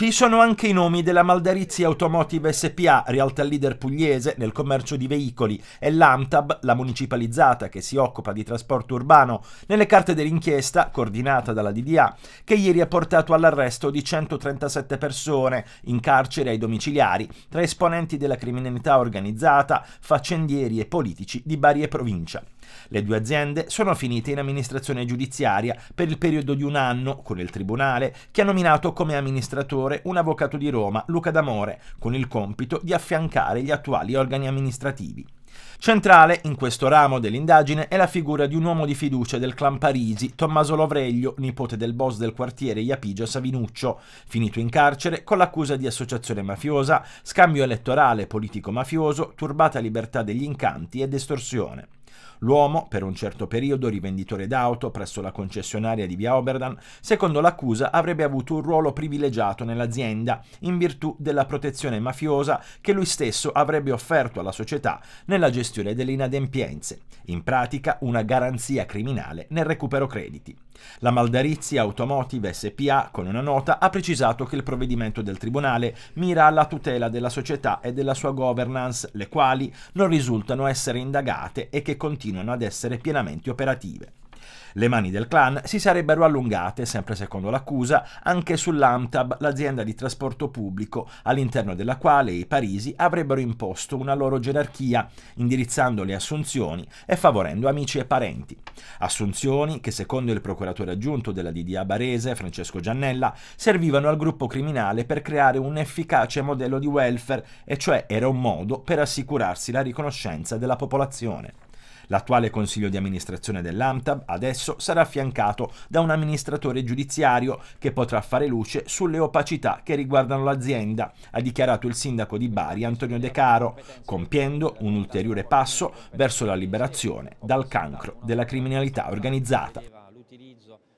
Ci sono anche i nomi della Maldarizia Automotive SPA, realtà leader pugliese nel commercio di veicoli, e l'AMTAB, la municipalizzata che si occupa di trasporto urbano, nelle carte dell'inchiesta, coordinata dalla DDA, che ieri ha portato all'arresto di 137 persone in carcere ai domiciliari, tra esponenti della criminalità organizzata, faccendieri e politici di Bari e provincia. Le due aziende sono finite in amministrazione giudiziaria per il periodo di un anno con il Tribunale, che ha nominato come amministratore Assessore un avvocato di Roma, Luca D'Amore, con il compito di affiancare gli attuali organi amministrativi. Centrale in questo ramo dell'indagine è la figura di un uomo di fiducia del clan Parisi, Tommaso Lovreglio, nipote del boss del quartiere Iapigio Savinuccio, finito in carcere con l'accusa di associazione mafiosa, scambio elettorale politico-mafioso, turbata libertà degli incanti e estorsione. L'uomo, per un certo periodo rivenditore d'auto presso la concessionaria di Via Oberdan, secondo l'accusa avrebbe avuto un ruolo privilegiato nell'azienda in virtù della protezione mafiosa che lui stesso avrebbe offerto alla società nella gestione delle inadempienze, in pratica una garanzia criminale nel recupero crediti. La Maldarizia Automotive SPA, con una nota, ha precisato che il provvedimento del Tribunale mira alla tutela della società e della sua governance, le quali non risultano essere indagate e che continuano ad essere pienamente operative. Le mani del clan si sarebbero allungate, sempre secondo l'accusa, anche sull'AMTAB, l'azienda di trasporto pubblico, all'interno della quale i parisi avrebbero imposto una loro gerarchia, indirizzando le assunzioni e favorendo amici e parenti. Assunzioni che, secondo il procuratore aggiunto della DDA barese, Francesco Giannella, servivano al gruppo criminale per creare un efficace modello di welfare, e cioè era un modo per assicurarsi la riconoscenza della popolazione. L'attuale consiglio di amministrazione dell'AMTAB adesso sarà affiancato da un amministratore giudiziario che potrà fare luce sulle opacità che riguardano l'azienda, ha dichiarato il sindaco di Bari Antonio De Caro, compiendo un ulteriore passo verso la liberazione dal cancro della criminalità organizzata.